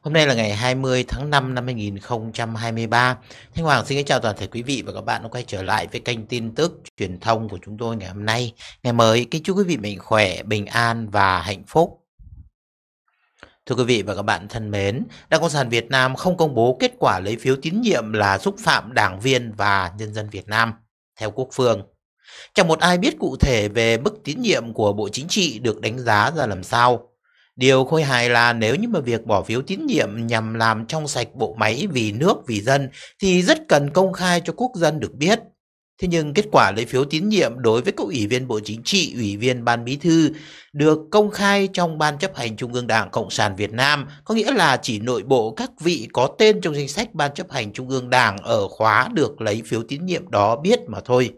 Hôm nay là ngày 20 tháng 5 năm 2023. Thanh Hoàng xin kính chào toàn thể quý vị và các bạn đã quay trở lại với kênh tin tức truyền thông của chúng tôi ngày hôm nay. Ngày mới, kính chúc quý vị mạnh khỏe, bình an và hạnh phúc. Thưa quý vị và các bạn thân mến, Đảng Cộng sản Việt Nam không công bố kết quả lấy phiếu tín nhiệm là xúc phạm đảng viên và nhân dân Việt Nam, theo Quốc Phương. Chẳng một ai biết cụ thể về mức tín nhiệm của Bộ Chính trị được đánh giá ra làm sao. Điều khôi hài là nếu như mà việc bỏ phiếu tín nhiệm nhằm làm trong sạch bộ máy vì nước, vì dân thì rất cần công khai cho quốc dân được biết. Thế nhưng kết quả lấy phiếu tín nhiệm đối với các ủy viên Bộ Chính trị, ủy viên Ban Bí thư được công khai trong Ban chấp hành Trung ương Đảng Cộng sản Việt Nam, có nghĩa là chỉ nội bộ các vị có tên trong danh sách Ban chấp hành Trung ương Đảng ở khóa được lấy phiếu tín nhiệm đó biết mà thôi.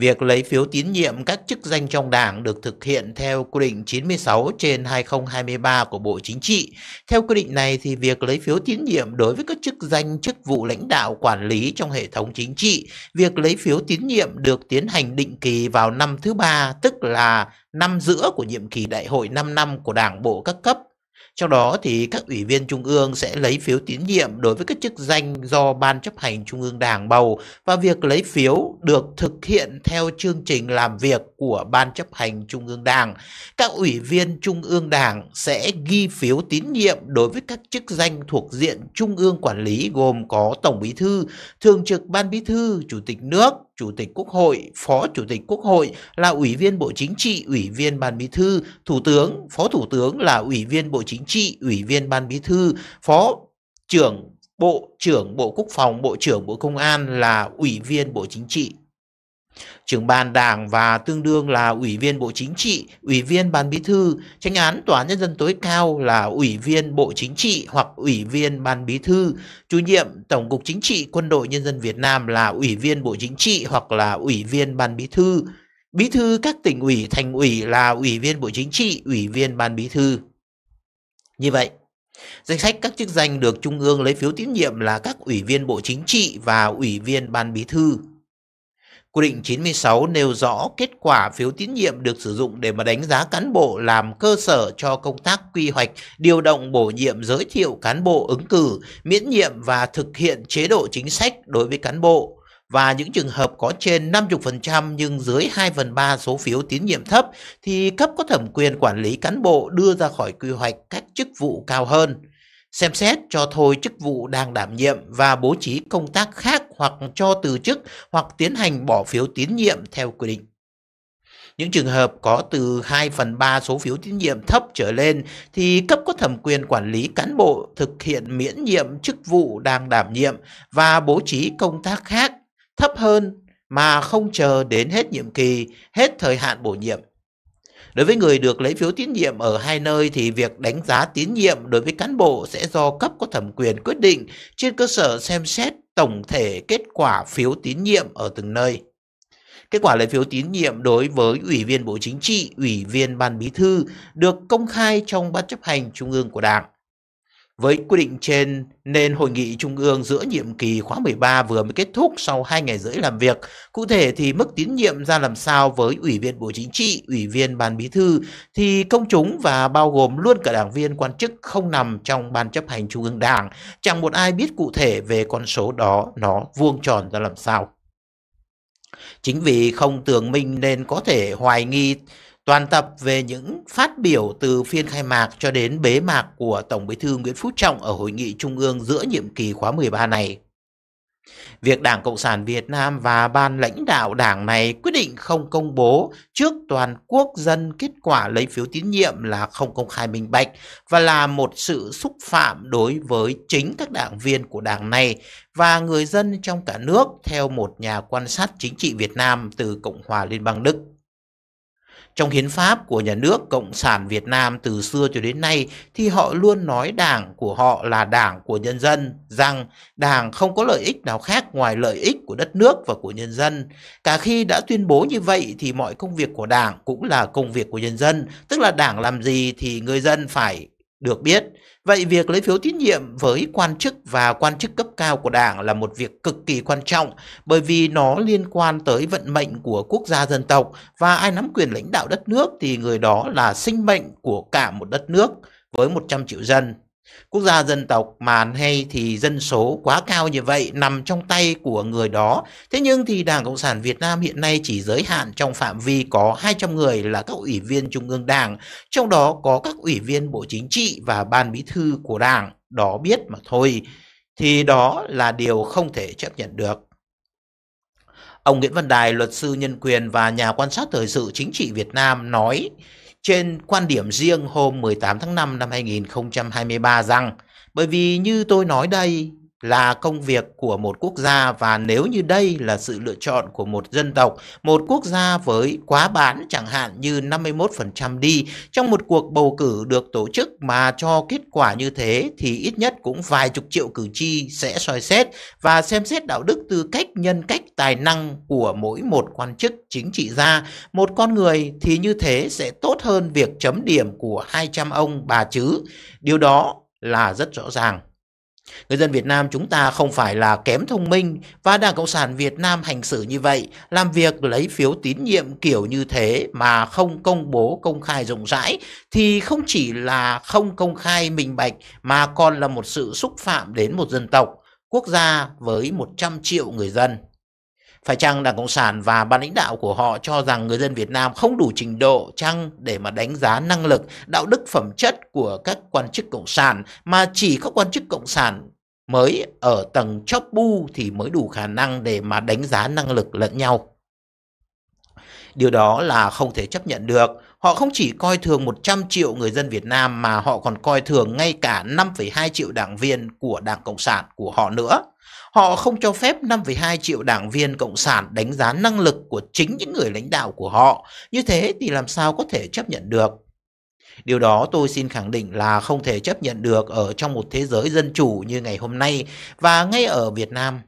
Việc lấy phiếu tín nhiệm các chức danh trong Đảng được thực hiện theo quy định 96 trên 2023 của Bộ Chính trị. Theo quy định này thì việc lấy phiếu tín nhiệm đối với các chức danh chức vụ lãnh đạo quản lý trong hệ thống chính trị, việc lấy phiếu tín nhiệm được tiến hành định kỳ vào năm thứ ba, tức là năm giữa của nhiệm kỳ đại hội 5 năm của Đảng bộ các cấp trong đó thì các ủy viên Trung ương sẽ lấy phiếu tín nhiệm đối với các chức danh do Ban chấp hành Trung ương Đảng bầu và việc lấy phiếu được thực hiện theo chương trình làm việc của Ban chấp hành Trung ương Đảng. Các ủy viên Trung ương Đảng sẽ ghi phiếu tín nhiệm đối với các chức danh thuộc diện Trung ương quản lý gồm có Tổng Bí Thư, Thường trực Ban Bí Thư, Chủ tịch nước, Chủ tịch Quốc hội, Phó Chủ tịch Quốc hội là Ủy viên Bộ Chính trị, Ủy viên Ban Bí thư, Thủ tướng, Phó Thủ tướng là Ủy viên Bộ Chính trị, Ủy viên Ban Bí thư, Phó trưởng Bộ trưởng Bộ Quốc phòng, Bộ trưởng Bộ Công an là Ủy viên Bộ Chính trị, Trưởng ban đảng và tương đương là Ủy viên Bộ Chính trị, Ủy viên Ban Bí thư, tranh án Tòa Nhân dân tối cao là Ủy viên Bộ Chính trị hoặc Ủy viên Ban Bí thư, chủ nhiệm Tổng cục Chính trị Quân đội Nhân dân Việt Nam là Ủy viên Bộ Chính trị hoặc là Ủy viên Ban Bí thư, Bí thư các tỉnh ủy, thành ủy là Ủy viên Bộ Chính trị, Ủy viên Ban Bí thư. Như vậy, Danh sách các chức danh được Trung ương lấy phiếu tín nhiệm là các ủy viên Bộ Chính trị và ủy viên Ban Bí thư. Quy định 96 nêu rõ kết quả phiếu tín nhiệm được sử dụng để mà đánh giá cán bộ làm cơ sở cho công tác quy hoạch, điều động bổ nhiệm giới thiệu cán bộ ứng cử, miễn nhiệm và thực hiện chế độ chính sách đối với cán bộ và những trường hợp có trên 50% nhưng dưới 2 phần 3 số phiếu tín nhiệm thấp thì cấp có thẩm quyền quản lý cán bộ đưa ra khỏi quy hoạch các chức vụ cao hơn, xem xét cho thôi chức vụ đang đảm nhiệm và bố trí công tác khác hoặc cho từ chức hoặc tiến hành bỏ phiếu tín nhiệm theo quy định. Những trường hợp có từ 2 phần 3 số phiếu tín nhiệm thấp trở lên thì cấp có thẩm quyền quản lý cán bộ thực hiện miễn nhiệm chức vụ đang đảm nhiệm và bố trí công tác khác thấp hơn mà không chờ đến hết nhiệm kỳ, hết thời hạn bổ nhiệm. Đối với người được lấy phiếu tín nhiệm ở hai nơi thì việc đánh giá tín nhiệm đối với cán bộ sẽ do cấp có thẩm quyền quyết định trên cơ sở xem xét tổng thể kết quả phiếu tín nhiệm ở từng nơi. Kết quả lấy phiếu tín nhiệm đối với Ủy viên Bộ Chính trị, Ủy viên Ban Bí thư được công khai trong Ban chấp hành Trung ương của Đảng. Với quy định trên nên hội nghị trung ương giữa nhiệm kỳ khóa 13 vừa mới kết thúc sau 2 ngày rưỡi làm việc. Cụ thể thì mức tín nhiệm ra làm sao với Ủy viên Bộ Chính trị, Ủy viên Ban Bí thư thì công chúng và bao gồm luôn cả đảng viên quan chức không nằm trong Ban chấp hành Trung ương Đảng. Chẳng một ai biết cụ thể về con số đó nó vuông tròn ra làm sao. Chính vì không tường minh nên có thể hoài nghi toàn tập về những phát biểu từ phiên khai mạc cho đến bế mạc của Tổng Bí thư Nguyễn Phú Trọng ở hội nghị trung ương giữa nhiệm kỳ khóa 13 này. Việc Đảng Cộng sản Việt Nam và ban lãnh đạo đảng này quyết định không công bố trước toàn quốc dân kết quả lấy phiếu tín nhiệm là không công khai minh bạch và là một sự xúc phạm đối với chính các đảng viên của đảng này và người dân trong cả nước theo một nhà quan sát chính trị Việt Nam từ Cộng hòa Liên bang Đức. Trong hiến pháp của nhà nước Cộng sản Việt Nam từ xưa cho đến nay thì họ luôn nói đảng của họ là đảng của nhân dân, rằng đảng không có lợi ích nào khác ngoài lợi ích của đất nước và của nhân dân. Cả khi đã tuyên bố như vậy thì mọi công việc của đảng cũng là công việc của nhân dân, tức là đảng làm gì thì người dân phải được biết, vậy việc lấy phiếu tín nhiệm với quan chức và quan chức cấp cao của Đảng là một việc cực kỳ quan trọng bởi vì nó liên quan tới vận mệnh của quốc gia dân tộc và ai nắm quyền lãnh đạo đất nước thì người đó là sinh mệnh của cả một đất nước với 100 triệu dân. Quốc gia dân tộc mà hay thì dân số quá cao như vậy nằm trong tay của người đó. Thế nhưng thì Đảng Cộng sản Việt Nam hiện nay chỉ giới hạn trong phạm vi có 200 người là các ủy viên Trung ương Đảng, trong đó có các ủy viên Bộ Chính trị và Ban Bí thư của Đảng, đó biết mà thôi. Thì đó là điều không thể chấp nhận được. Ông Nguyễn Văn Đài, luật sư nhân quyền và nhà quan sát thời sự chính trị Việt Nam nói trên quan điểm riêng hôm 18 tháng 5 năm 2023 rằng bởi vì như tôi nói đây là công việc của một quốc gia và nếu như đây là sự lựa chọn của một dân tộc, một quốc gia với quá bán chẳng hạn như 51% đi trong một cuộc bầu cử được tổ chức mà cho kết quả như thế thì ít nhất cũng vài chục triệu cử tri sẽ soi xét và xem xét đạo đức tư cách, nhân cách, tài năng của mỗi một quan chức chính trị gia, một con người thì như thế sẽ tốt hơn việc chấm điểm của 200 ông bà chứ. Điều đó là rất rõ ràng. Người dân Việt Nam chúng ta không phải là kém thông minh và Đảng Cộng sản Việt Nam hành xử như vậy, làm việc lấy phiếu tín nhiệm kiểu như thế mà không công bố công khai rộng rãi thì không chỉ là không công khai minh bạch mà còn là một sự xúc phạm đến một dân tộc, quốc gia với 100 triệu người dân. Phải chăng Đảng Cộng sản và ban lãnh đạo của họ cho rằng người dân Việt Nam không đủ trình độ chăng để mà đánh giá năng lực, đạo đức phẩm chất của các quan chức Cộng sản mà chỉ các quan chức Cộng sản mới ở tầng chóp bu thì mới đủ khả năng để mà đánh giá năng lực lẫn nhau. Điều đó là không thể chấp nhận được Họ không chỉ coi thường 100 triệu người dân Việt Nam mà họ còn coi thường ngay cả 5,2 triệu đảng viên của Đảng Cộng sản của họ nữa. Họ không cho phép 5,2 triệu đảng viên Cộng sản đánh giá năng lực của chính những người lãnh đạo của họ. Như thế thì làm sao có thể chấp nhận được? Điều đó tôi xin khẳng định là không thể chấp nhận được ở trong một thế giới dân chủ như ngày hôm nay và ngay ở Việt Nam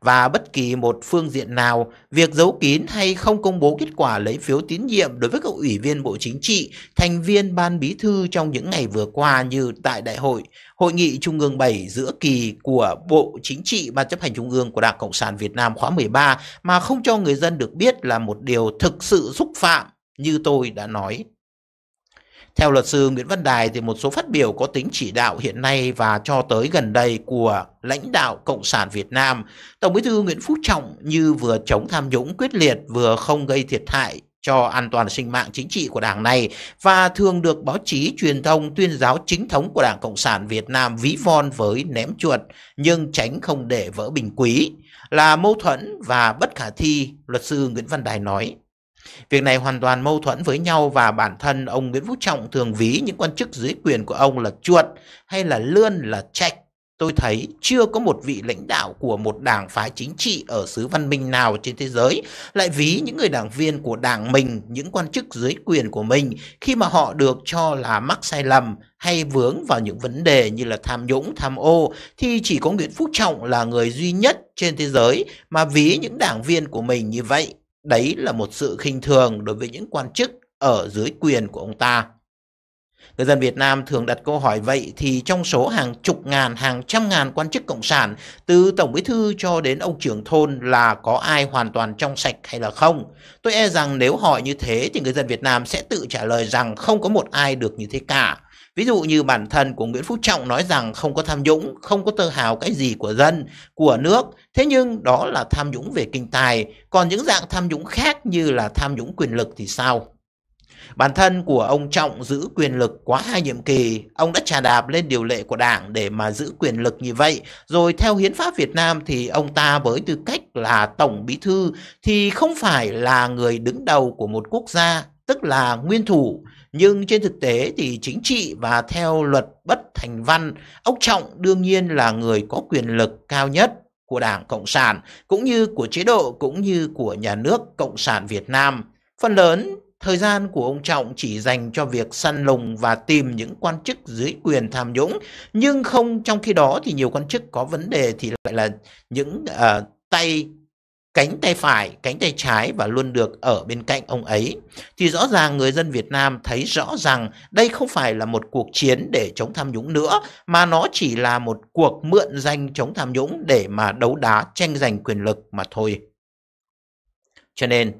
và bất kỳ một phương diện nào, việc giấu kín hay không công bố kết quả lấy phiếu tín nhiệm đối với các ủy viên Bộ Chính trị, thành viên Ban Bí thư trong những ngày vừa qua như tại đại hội, hội nghị Trung ương 7 giữa kỳ của Bộ Chính trị Ban chấp hành Trung ương của Đảng Cộng sản Việt Nam khóa 13 mà không cho người dân được biết là một điều thực sự xúc phạm như tôi đã nói. Theo luật sư Nguyễn Văn Đài thì một số phát biểu có tính chỉ đạo hiện nay và cho tới gần đây của lãnh đạo Cộng sản Việt Nam, Tổng Bí thư Nguyễn Phú Trọng như vừa chống tham nhũng quyết liệt vừa không gây thiệt hại cho an toàn sinh mạng chính trị của đảng này và thường được báo chí truyền thông tuyên giáo chính thống của Đảng Cộng sản Việt Nam ví von với ném chuột nhưng tránh không để vỡ bình quý là mâu thuẫn và bất khả thi, luật sư Nguyễn Văn Đài nói. Việc này hoàn toàn mâu thuẫn với nhau và bản thân ông Nguyễn Phú Trọng thường ví những quan chức dưới quyền của ông là chuột hay là lươn là trạch. Tôi thấy chưa có một vị lãnh đạo của một đảng phái chính trị ở xứ văn minh nào trên thế giới lại ví những người đảng viên của đảng mình, những quan chức dưới quyền của mình khi mà họ được cho là mắc sai lầm hay vướng vào những vấn đề như là tham nhũng, tham ô thì chỉ có Nguyễn Phú Trọng là người duy nhất trên thế giới mà ví những đảng viên của mình như vậy. Đấy là một sự khinh thường đối với những quan chức ở dưới quyền của ông ta. Người dân Việt Nam thường đặt câu hỏi vậy thì trong số hàng chục ngàn, hàng trăm ngàn quan chức cộng sản từ Tổng Bí Thư cho đến ông trưởng thôn là có ai hoàn toàn trong sạch hay là không? Tôi e rằng nếu hỏi như thế thì người dân Việt Nam sẽ tự trả lời rằng không có một ai được như thế cả. Ví dụ như bản thân của Nguyễn Phú Trọng nói rằng không có tham nhũng, không có tơ hào cái gì của dân, của nước. Thế nhưng đó là tham nhũng về kinh tài. Còn những dạng tham nhũng khác như là tham nhũng quyền lực thì sao? Bản thân của ông Trọng giữ quyền lực quá hai nhiệm kỳ, ông đã trà đạp lên điều lệ của đảng để mà giữ quyền lực như vậy. Rồi theo hiến pháp Việt Nam thì ông ta với tư cách là tổng bí thư thì không phải là người đứng đầu của một quốc gia, tức là nguyên thủ nhưng trên thực tế thì chính trị và theo luật bất thành văn, ông Trọng đương nhiên là người có quyền lực cao nhất của Đảng Cộng sản, cũng như của chế độ, cũng như của nhà nước Cộng sản Việt Nam. Phần lớn thời gian của ông Trọng chỉ dành cho việc săn lùng và tìm những quan chức dưới quyền tham nhũng, nhưng không trong khi đó thì nhiều quan chức có vấn đề thì lại là những uh, tay cánh tay phải, cánh tay trái và luôn được ở bên cạnh ông ấy, thì rõ ràng người dân Việt Nam thấy rõ rằng đây không phải là một cuộc chiến để chống tham nhũng nữa, mà nó chỉ là một cuộc mượn danh chống tham nhũng để mà đấu đá tranh giành quyền lực mà thôi. Cho nên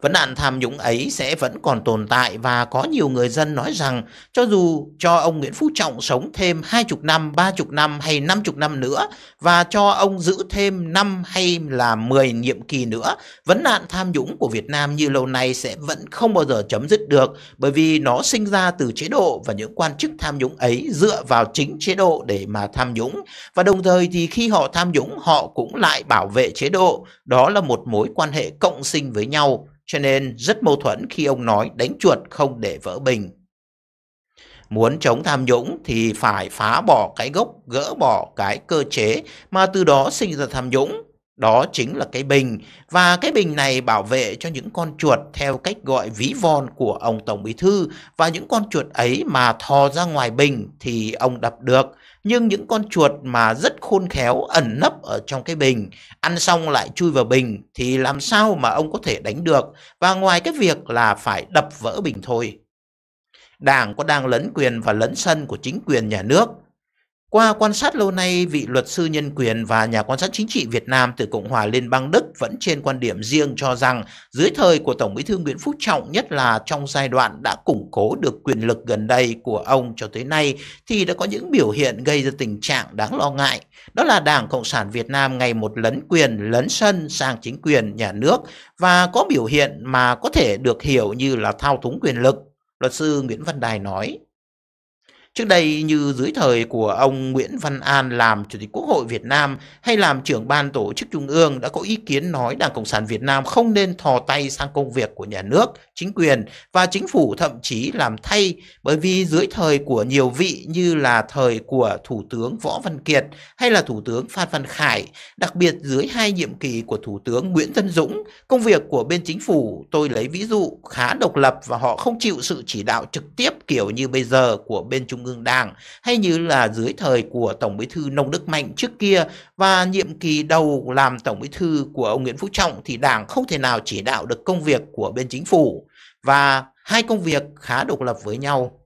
Vấn nạn tham nhũng ấy sẽ vẫn còn tồn tại và có nhiều người dân nói rằng cho dù cho ông Nguyễn Phú Trọng sống thêm 20 năm, 30 năm hay 50 năm nữa và cho ông giữ thêm năm hay là 10 nhiệm kỳ nữa, vấn nạn tham nhũng của Việt Nam như lâu nay sẽ vẫn không bao giờ chấm dứt được bởi vì nó sinh ra từ chế độ và những quan chức tham nhũng ấy dựa vào chính chế độ để mà tham nhũng và đồng thời thì khi họ tham nhũng họ cũng lại bảo vệ chế độ, đó là một mối quan hệ cộng sinh với nhau cho nên rất mâu thuẫn khi ông nói đánh chuột không để vỡ bình. Muốn chống tham nhũng thì phải phá bỏ cái gốc, gỡ bỏ cái cơ chế mà từ đó sinh ra tham nhũng. Đó chính là cái bình và cái bình này bảo vệ cho những con chuột theo cách gọi ví von của ông Tổng Bí Thư và những con chuột ấy mà thò ra ngoài bình thì ông đập được. Nhưng những con chuột mà rất khôn khéo ẩn nấp ở trong cái bình, ăn xong lại chui vào bình thì làm sao mà ông có thể đánh được và ngoài cái việc là phải đập vỡ bình thôi. Đảng có đang lấn quyền và lấn sân của chính quyền nhà nước qua quan sát lâu nay, vị luật sư nhân quyền và nhà quan sát chính trị Việt Nam từ Cộng hòa Liên bang Đức vẫn trên quan điểm riêng cho rằng dưới thời của Tổng bí thư Nguyễn Phú Trọng, nhất là trong giai đoạn đã củng cố được quyền lực gần đây của ông cho tới nay, thì đã có những biểu hiện gây ra tình trạng đáng lo ngại. Đó là Đảng Cộng sản Việt Nam ngày một lấn quyền, lấn sân sang chính quyền, nhà nước và có biểu hiện mà có thể được hiểu như là thao túng quyền lực. Luật sư Nguyễn Văn Đài nói. Trước đây như dưới thời của ông Nguyễn Văn An làm Chủ tịch Quốc hội Việt Nam hay làm trưởng ban tổ chức Trung ương đã có ý kiến nói Đảng Cộng sản Việt Nam không nên thò tay sang công việc của nhà nước, chính quyền và chính phủ thậm chí làm thay bởi vì dưới thời của nhiều vị như là thời của Thủ tướng Võ Văn Kiệt hay là Thủ tướng Phan Văn Khải, đặc biệt dưới hai nhiệm kỳ của Thủ tướng Nguyễn Tân Dũng, công việc của bên chính phủ tôi lấy ví dụ khá độc lập và họ không chịu sự chỉ đạo trực tiếp kiểu như bây giờ của bên Trung Trung ương Đảng hay như là dưới thời của Tổng Bí thư Nông Đức Mạnh trước kia và nhiệm kỳ đầu làm Tổng Bí thư của ông Nguyễn Phú Trọng thì Đảng không thể nào chỉ đạo được công việc của bên chính phủ và hai công việc khá độc lập với nhau.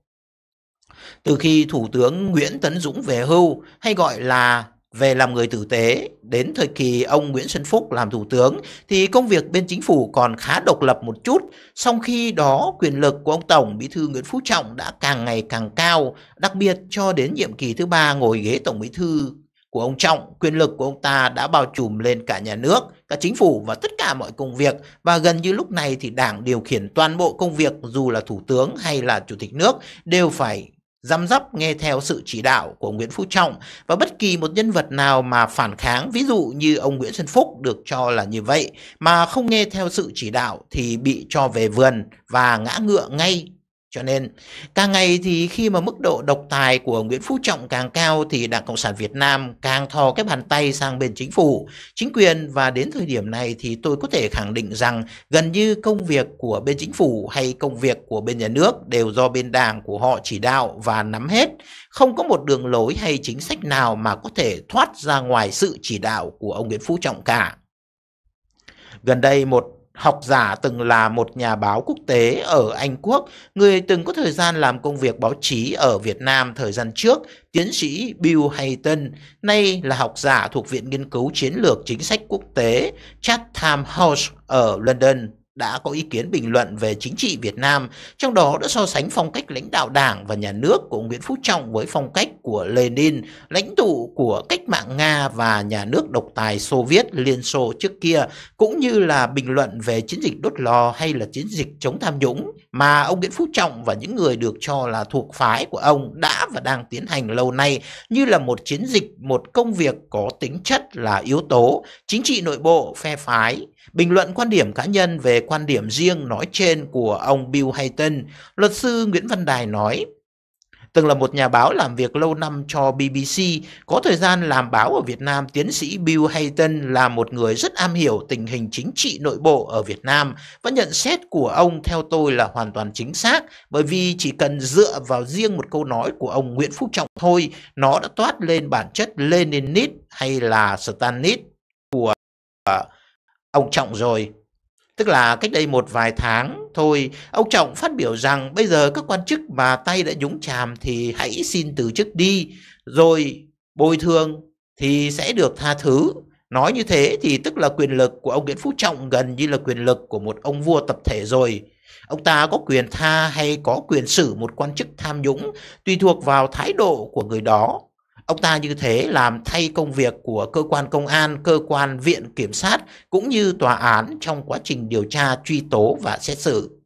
Từ khi Thủ tướng Nguyễn Tấn Dũng về hưu hay gọi là về làm người tử tế, đến thời kỳ ông Nguyễn Xuân Phúc làm thủ tướng thì công việc bên chính phủ còn khá độc lập một chút, song khi đó quyền lực của ông Tổng Bí thư Nguyễn Phú Trọng đã càng ngày càng cao, đặc biệt cho đến nhiệm kỳ thứ ba ngồi ghế Tổng Bí thư của ông Trọng, quyền lực của ông ta đã bao trùm lên cả nhà nước, cả chính phủ và tất cả mọi công việc và gần như lúc này thì đảng điều khiển toàn bộ công việc dù là thủ tướng hay là chủ tịch nước đều phải Giám dắp nghe theo sự chỉ đạo của Nguyễn Phú Trọng và bất kỳ một nhân vật nào mà phản kháng, ví dụ như ông Nguyễn Xuân Phúc được cho là như vậy, mà không nghe theo sự chỉ đạo thì bị cho về vườn và ngã ngựa ngay cho nên càng ngày thì khi mà mức độ độc tài của Nguyễn Phú Trọng càng cao thì Đảng Cộng sản Việt Nam càng thò cái bàn tay sang bên chính phủ, chính quyền và đến thời điểm này thì tôi có thể khẳng định rằng gần như công việc của bên chính phủ hay công việc của bên nhà nước đều do bên đảng của họ chỉ đạo và nắm hết. Không có một đường lối hay chính sách nào mà có thể thoát ra ngoài sự chỉ đạo của ông Nguyễn Phú Trọng cả. Gần đây một Học giả từng là một nhà báo quốc tế ở Anh Quốc, người từng có thời gian làm công việc báo chí ở Việt Nam thời gian trước, tiến sĩ Bill Hayton, nay là học giả thuộc Viện Nghiên cứu Chiến lược Chính sách Quốc tế Chatham House ở London đã có ý kiến bình luận về chính trị Việt Nam, trong đó đã so sánh phong cách lãnh đạo đảng và nhà nước của Nguyễn Phú Trọng với phong cách của Lenin, lãnh tụ của cách mạng Nga và nhà nước độc tài Xô Viết Liên Xô trước kia, cũng như là bình luận về chiến dịch đốt lò hay là chiến dịch chống tham nhũng mà ông Nguyễn Phú Trọng và những người được cho là thuộc phái của ông đã và đang tiến hành lâu nay như là một chiến dịch, một công việc có tính chất là yếu tố chính trị nội bộ, phe phái, bình luận quan điểm cá nhân về quan điểm riêng nói trên của ông Bill Hayton, luật sư Nguyễn Văn Đài nói, từng là một nhà báo làm việc lâu năm cho BBC, có thời gian làm báo ở Việt Nam, tiến sĩ Bill Hayton là một người rất am hiểu tình hình chính trị nội bộ ở Việt Nam và nhận xét của ông theo tôi là hoàn toàn chính xác bởi vì chỉ cần dựa vào riêng một câu nói của ông Nguyễn Phú Trọng thôi, nó đã toát lên bản chất Leninist hay là Stalinist của Ông Trọng rồi. Tức là cách đây một vài tháng thôi, ông Trọng phát biểu rằng bây giờ các quan chức mà tay đã nhúng chàm thì hãy xin từ chức đi, rồi bồi thường thì sẽ được tha thứ. Nói như thế thì tức là quyền lực của ông Nguyễn Phú Trọng gần như là quyền lực của một ông vua tập thể rồi. Ông ta có quyền tha hay có quyền xử một quan chức tham nhũng tùy thuộc vào thái độ của người đó ông ta như thế làm thay công việc của cơ quan công an, cơ quan viện kiểm sát cũng như tòa án trong quá trình điều tra, truy tố và xét xử.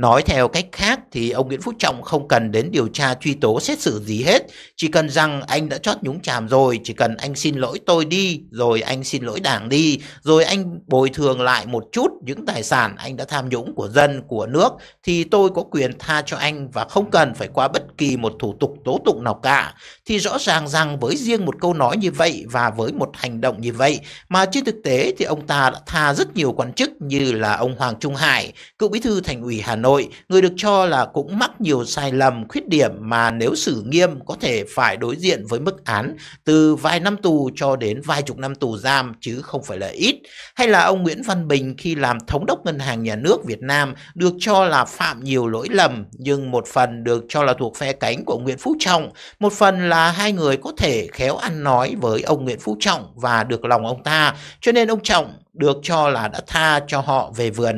Nói theo cách khác thì ông Nguyễn Phú Trọng không cần đến điều tra truy tố xét xử gì hết, chỉ cần rằng anh đã chót nhúng chàm rồi, chỉ cần anh xin lỗi tôi đi, rồi anh xin lỗi đảng đi, rồi anh bồi thường lại một chút những tài sản anh đã tham nhũng của dân, của nước, thì tôi có quyền tha cho anh và không cần phải qua bất kỳ một thủ tục tố tụng nào cả. Thì rõ ràng rằng với riêng một câu nói như vậy và với một hành động như vậy mà trên thực tế thì ông ta đã tha rất nhiều quan chức như là ông Hoàng Trung Hải, cựu bí thư thành ủy Hà Nội, Nội, người được cho là cũng mắc nhiều sai lầm, khuyết điểm mà nếu xử nghiêm có thể phải đối diện với mức án từ vài năm tù cho đến vài chục năm tù giam chứ không phải là ít. Hay là ông Nguyễn Văn Bình khi làm Thống đốc Ngân hàng Nhà nước Việt Nam được cho là phạm nhiều lỗi lầm nhưng một phần được cho là thuộc phe cánh của Nguyễn Phú Trọng, một phần là hai người có thể khéo ăn nói với ông Nguyễn Phú Trọng và được lòng ông ta, cho nên ông Trọng được cho là đã tha cho họ về vườn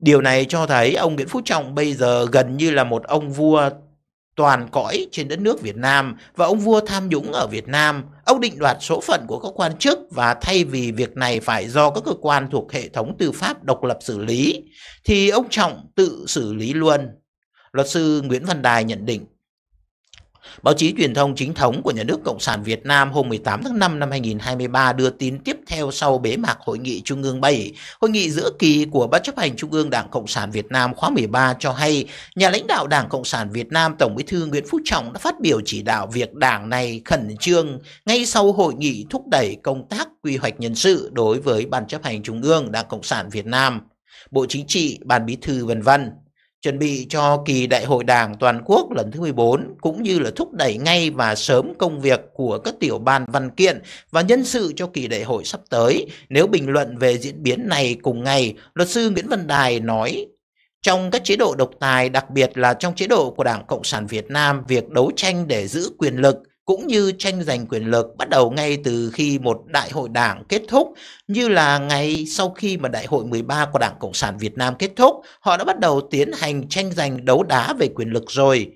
Điều này cho thấy ông Nguyễn Phú Trọng bây giờ gần như là một ông vua toàn cõi trên đất nước Việt Nam và ông vua tham nhũng ở Việt Nam. Ông định đoạt số phận của các quan chức và thay vì việc này phải do các cơ quan thuộc hệ thống tư pháp độc lập xử lý, thì ông Trọng tự xử lý luôn. Luật sư Nguyễn Văn Đài nhận định, Báo chí truyền thông chính thống của nhà nước Cộng sản Việt Nam hôm 18 tháng 5 năm 2023 đưa tin tiếp theo sau bế mạc Hội nghị Trung ương 7, hội nghị giữa kỳ của Ban chấp hành Trung ương Đảng Cộng sản Việt Nam khóa 13 cho hay, nhà lãnh đạo Đảng Cộng sản Việt Nam Tổng bí thư Nguyễn Phú Trọng đã phát biểu chỉ đạo việc đảng này khẩn trương ngay sau hội nghị thúc đẩy công tác quy hoạch nhân sự đối với Ban chấp hành Trung ương Đảng Cộng sản Việt Nam, Bộ Chính trị, Ban Bí thư vân vân chuẩn bị cho kỳ đại hội đảng toàn quốc lần thứ 14 cũng như là thúc đẩy ngay và sớm công việc của các tiểu ban văn kiện và nhân sự cho kỳ đại hội sắp tới. Nếu bình luận về diễn biến này cùng ngày, luật sư Nguyễn Văn Đài nói trong các chế độ độc tài, đặc biệt là trong chế độ của Đảng Cộng sản Việt Nam, việc đấu tranh để giữ quyền lực cũng như tranh giành quyền lực bắt đầu ngay từ khi một đại hội đảng kết thúc như là ngày sau khi mà đại hội 13 của Đảng Cộng sản Việt Nam kết thúc, họ đã bắt đầu tiến hành tranh giành đấu đá về quyền lực rồi.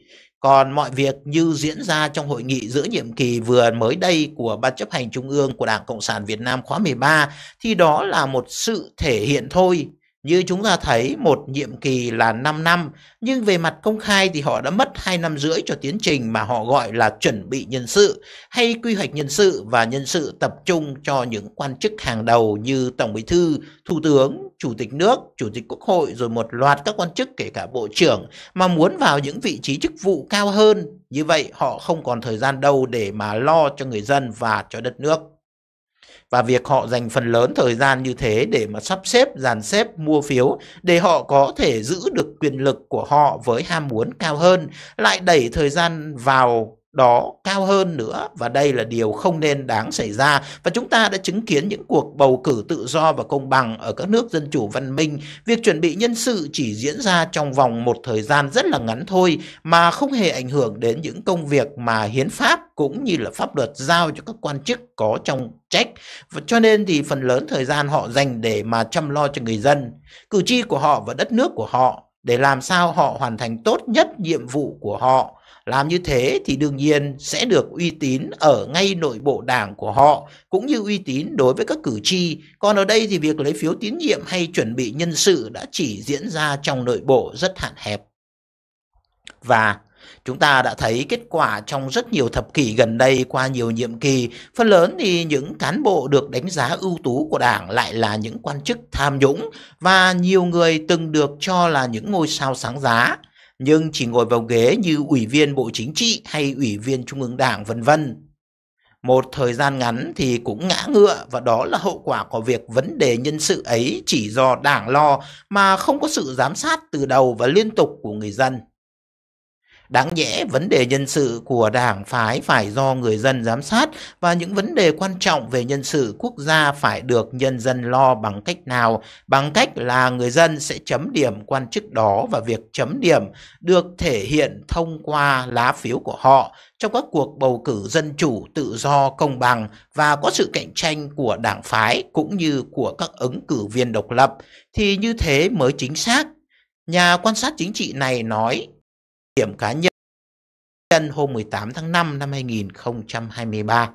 Còn mọi việc như diễn ra trong hội nghị giữa nhiệm kỳ vừa mới đây của Ban chấp hành Trung ương của Đảng Cộng sản Việt Nam khóa 13 thì đó là một sự thể hiện thôi như chúng ta thấy một nhiệm kỳ là 5 năm, nhưng về mặt công khai thì họ đã mất 2 năm rưỡi cho tiến trình mà họ gọi là chuẩn bị nhân sự hay quy hoạch nhân sự và nhân sự tập trung cho những quan chức hàng đầu như Tổng Bí thư, Thủ tướng, Chủ tịch nước, Chủ tịch Quốc hội rồi một loạt các quan chức kể cả Bộ trưởng mà muốn vào những vị trí chức vụ cao hơn. Như vậy họ không còn thời gian đâu để mà lo cho người dân và cho đất nước và việc họ dành phần lớn thời gian như thế để mà sắp xếp, dàn xếp, mua phiếu để họ có thể giữ được quyền lực của họ với ham muốn cao hơn, lại đẩy thời gian vào đó cao hơn nữa và đây là điều không nên đáng xảy ra và chúng ta đã chứng kiến những cuộc bầu cử tự do và công bằng ở các nước dân chủ văn minh việc chuẩn bị nhân sự chỉ diễn ra trong vòng một thời gian rất là ngắn thôi mà không hề ảnh hưởng đến những công việc mà hiến pháp cũng như là pháp luật giao cho các quan chức có trong trách và cho nên thì phần lớn thời gian họ dành để mà chăm lo cho người dân cử tri của họ và đất nước của họ để làm sao họ hoàn thành tốt nhất nhiệm vụ của họ làm như thế thì đương nhiên sẽ được uy tín ở ngay nội bộ đảng của họ cũng như uy tín đối với các cử tri. Còn ở đây thì việc lấy phiếu tín nhiệm hay chuẩn bị nhân sự đã chỉ diễn ra trong nội bộ rất hạn hẹp. Và Chúng ta đã thấy kết quả trong rất nhiều thập kỷ gần đây qua nhiều nhiệm kỳ, phần lớn thì những cán bộ được đánh giá ưu tú của Đảng lại là những quan chức tham nhũng và nhiều người từng được cho là những ngôi sao sáng giá nhưng chỉ ngồi vào ghế như ủy viên Bộ Chính trị hay ủy viên Trung ương Đảng vân vân. Một thời gian ngắn thì cũng ngã ngựa và đó là hậu quả của việc vấn đề nhân sự ấy chỉ do đảng lo mà không có sự giám sát từ đầu và liên tục của người dân. Đáng nhẽ vấn đề nhân sự của đảng phái phải do người dân giám sát và những vấn đề quan trọng về nhân sự quốc gia phải được nhân dân lo bằng cách nào? Bằng cách là người dân sẽ chấm điểm quan chức đó và việc chấm điểm được thể hiện thông qua lá phiếu của họ trong các cuộc bầu cử dân chủ, tự do, công bằng và có sự cạnh tranh của đảng phái cũng như của các ứng cử viên độc lập thì như thế mới chính xác. Nhà quan sát chính trị này nói điểm cá nhân hôm 18 tháng 5 năm 2023.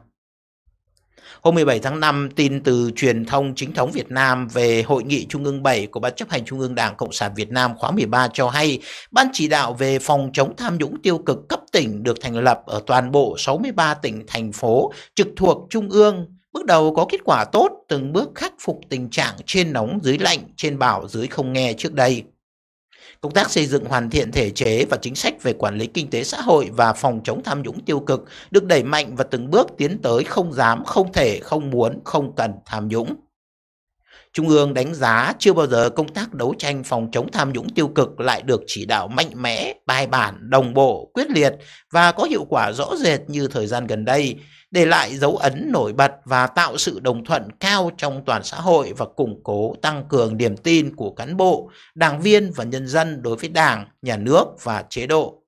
Hôm 17 tháng 5, tin từ truyền thông chính thống Việt Nam về Hội nghị Trung ương 7 của Ban chấp hành Trung ương Đảng Cộng sản Việt Nam khóa 13 cho hay, Ban chỉ đạo về phòng chống tham nhũng tiêu cực cấp tỉnh được thành lập ở toàn bộ 63 tỉnh, thành phố trực thuộc Trung ương Bước đầu có kết quả tốt, từng bước khắc phục tình trạng trên nóng dưới lạnh, trên bảo dưới không nghe trước đây công tác xây dựng hoàn thiện thể chế và chính sách về quản lý kinh tế xã hội và phòng chống tham nhũng tiêu cực được đẩy mạnh và từng bước tiến tới không dám, không thể, không muốn, không cần tham nhũng. Trung ương đánh giá chưa bao giờ công tác đấu tranh phòng chống tham nhũng tiêu cực lại được chỉ đạo mạnh mẽ, bài bản, đồng bộ, quyết liệt và có hiệu quả rõ rệt như thời gian gần đây để lại dấu ấn nổi bật và tạo sự đồng thuận cao trong toàn xã hội và củng cố tăng cường niềm tin của cán bộ, đảng viên và nhân dân đối với đảng, nhà nước và chế độ.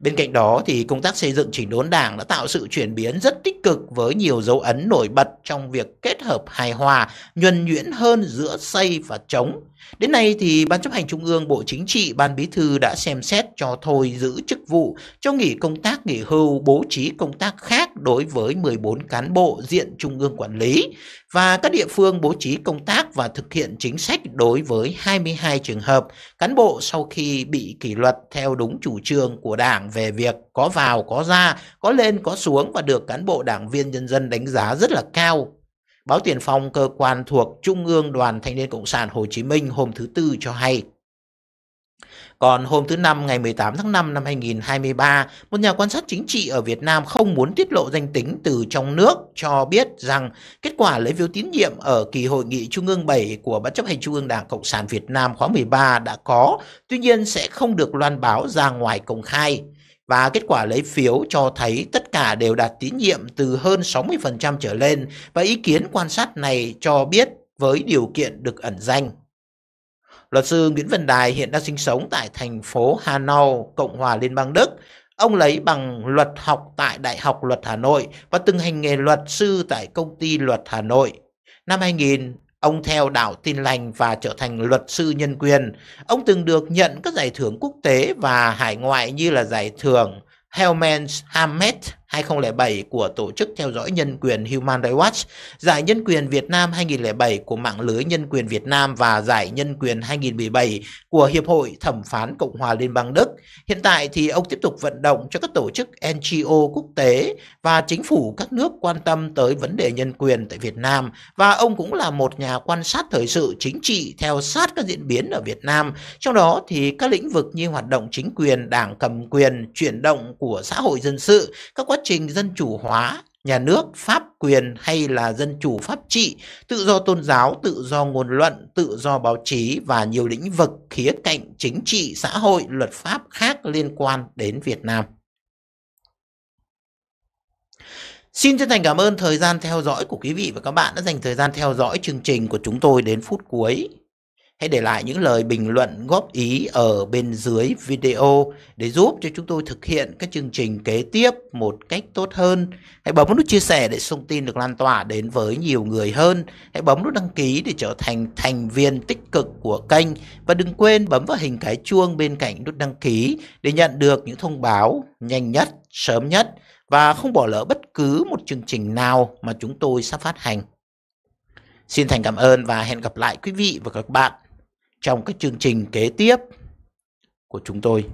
Bên cạnh đó thì công tác xây dựng chỉnh đốn đảng đã tạo sự chuyển biến rất tích cực với nhiều dấu ấn nổi bật trong việc kết hợp hài hòa, nhuần nhuyễn hơn giữa xây và chống, Đến nay thì Ban chấp hành Trung ương Bộ Chính trị Ban Bí thư đã xem xét cho thôi giữ chức vụ, cho nghỉ công tác nghỉ hưu, bố trí công tác khác đối với 14 cán bộ diện Trung ương quản lý và các địa phương bố trí công tác và thực hiện chính sách đối với 22 trường hợp cán bộ sau khi bị kỷ luật theo đúng chủ trương của Đảng về việc có vào có ra, có lên có xuống và được cán bộ đảng viên nhân dân đánh giá rất là cao Báo Tiền Phong, cơ quan thuộc Trung ương Đoàn Thanh niên Cộng sản Hồ Chí Minh hôm thứ Tư cho hay. Còn hôm thứ Năm ngày 18 tháng 5 năm 2023, một nhà quan sát chính trị ở Việt Nam không muốn tiết lộ danh tính từ trong nước cho biết rằng kết quả lấy phiếu tín nhiệm ở kỳ hội nghị Trung ương 7 của Ban chấp hành Trung ương Đảng Cộng sản Việt Nam khóa 13 đã có, tuy nhiên sẽ không được loan báo ra ngoài công khai và kết quả lấy phiếu cho thấy tất cả đều đạt tín nhiệm từ hơn 60% trở lên và ý kiến quan sát này cho biết với điều kiện được ẩn danh. Luật sư Nguyễn Văn Đài hiện đang sinh sống tại thành phố Hà Nội, Cộng hòa Liên bang Đức. Ông lấy bằng luật học tại Đại học Luật Hà Nội và từng hành nghề luật sư tại công ty luật Hà Nội. Năm 2000, Ông theo đạo tin lành và trở thành luật sư nhân quyền. Ông từng được nhận các giải thưởng quốc tế và hải ngoại như là giải thưởng Helmand Ahmed 2007 của Tổ chức Theo dõi Nhân quyền Human Rights Watch, Giải Nhân quyền Việt Nam 2007 của Mạng lưới Nhân quyền Việt Nam và Giải Nhân quyền 2017 của Hiệp hội Thẩm phán Cộng hòa Liên bang Đức. Hiện tại thì ông tiếp tục vận động cho các tổ chức NGO quốc tế và chính phủ các nước quan tâm tới vấn đề nhân quyền tại Việt Nam và ông cũng là một nhà quan sát thời sự chính trị theo sát các diễn biến ở Việt Nam. Trong đó thì các lĩnh vực như hoạt động chính quyền, đảng cầm quyền, chuyển động của xã hội dân sự, các quá trình dân chủ hóa nhà nước, pháp quyền hay là dân chủ pháp trị, tự do tôn giáo, tự do ngôn luận, tự do báo chí và nhiều lĩnh vực khía cạnh chính trị, xã hội, luật pháp khác liên quan đến Việt Nam. Xin chân thành cảm ơn thời gian theo dõi của quý vị và các bạn đã dành thời gian theo dõi chương trình của chúng tôi đến phút cuối. Hãy để lại những lời bình luận góp ý ở bên dưới video để giúp cho chúng tôi thực hiện các chương trình kế tiếp một cách tốt hơn. Hãy bấm nút chia sẻ để thông tin được lan tỏa đến với nhiều người hơn. Hãy bấm nút đăng ký để trở thành thành viên tích cực của kênh và đừng quên bấm vào hình cái chuông bên cạnh nút đăng ký để nhận được những thông báo nhanh nhất, sớm nhất và không bỏ lỡ bất cứ một chương trình nào mà chúng tôi sắp phát hành. Xin thành cảm ơn và hẹn gặp lại quý vị và các bạn trong các chương trình kế tiếp của chúng tôi